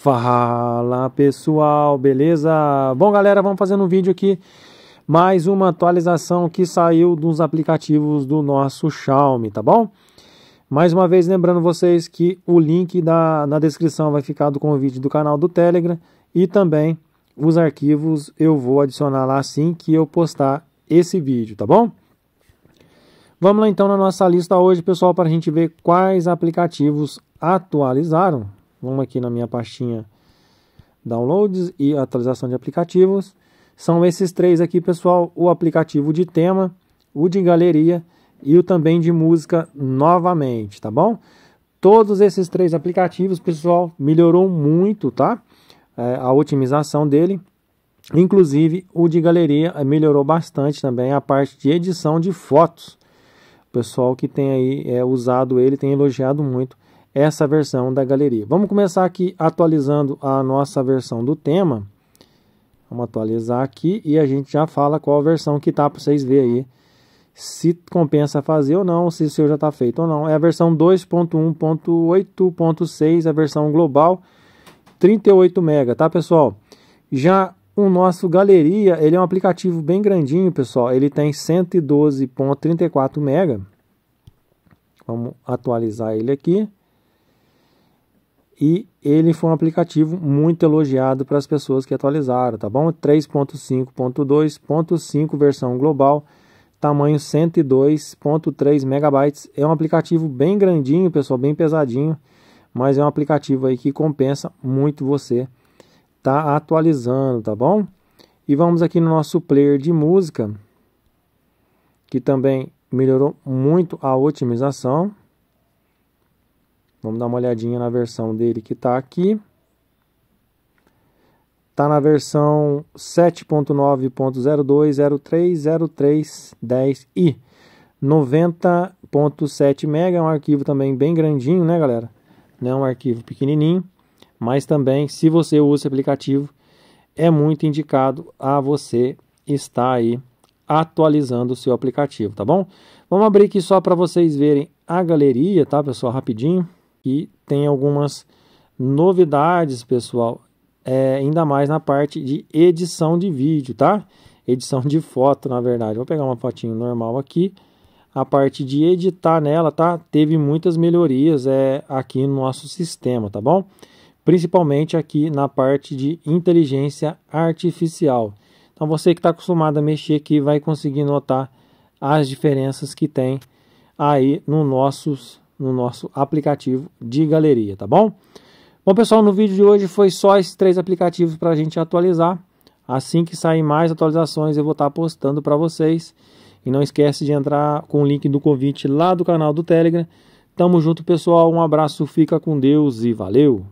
Fala pessoal, beleza? Bom galera, vamos fazendo um vídeo aqui, mais uma atualização que saiu dos aplicativos do nosso Xiaomi, tá bom? Mais uma vez lembrando vocês que o link da, na descrição vai ficar do convite do canal do Telegram e também os arquivos eu vou adicionar lá assim que eu postar esse vídeo, tá bom? Vamos lá então na nossa lista hoje, pessoal, para a gente ver quais aplicativos atualizaram, Vamos aqui na minha pastinha downloads e atualização de aplicativos. São esses três aqui, pessoal: o aplicativo de tema, o de galeria e o também de música novamente, tá bom? Todos esses três aplicativos, pessoal, melhorou muito, tá? É, a otimização dele. Inclusive, o de galeria é, melhorou bastante também a parte de edição de fotos. O pessoal que tem aí é, usado ele tem elogiado muito essa versão da galeria. Vamos começar aqui atualizando a nossa versão do tema. Vamos atualizar aqui e a gente já fala qual versão que tá para vocês verem aí. Se compensa fazer ou não, se o seu já está feito ou não. É a versão 2.1.8.6, a versão global, 38 MB, tá pessoal? Já o nosso Galeria, ele é um aplicativo bem grandinho, pessoal. Ele tem 112.34 MB. Vamos atualizar ele aqui e ele foi um aplicativo muito elogiado para as pessoas que atualizaram, tá bom? 3.5.2.5 versão global, tamanho 102.3 megabytes. É um aplicativo bem grandinho, pessoal, bem pesadinho, mas é um aplicativo aí que compensa muito você tá atualizando, tá bom? E vamos aqui no nosso player de música, que também melhorou muito a otimização. Vamos dar uma olhadinha na versão dele que está aqui. Está na versão 7.9.02030310i. 90.7 MB é um arquivo também bem grandinho, né, galera? Não é um arquivo pequenininho, mas também, se você usa esse aplicativo, é muito indicado a você estar aí atualizando o seu aplicativo, tá bom? Vamos abrir aqui só para vocês verem a galeria, tá, pessoal? Rapidinho e tem algumas novidades, pessoal, é, ainda mais na parte de edição de vídeo, tá? Edição de foto, na verdade. Vou pegar uma fotinho normal aqui. A parte de editar nela, tá? Teve muitas melhorias é, aqui no nosso sistema, tá bom? Principalmente aqui na parte de inteligência artificial. Então você que está acostumado a mexer aqui vai conseguir notar as diferenças que tem aí no nossos no nosso aplicativo de galeria, tá bom? Bom, pessoal, no vídeo de hoje foi só esses três aplicativos para a gente atualizar. Assim que saem mais atualizações, eu vou estar tá postando para vocês. E não esquece de entrar com o link do convite lá do canal do Telegram. Tamo junto, pessoal. Um abraço, fica com Deus e valeu!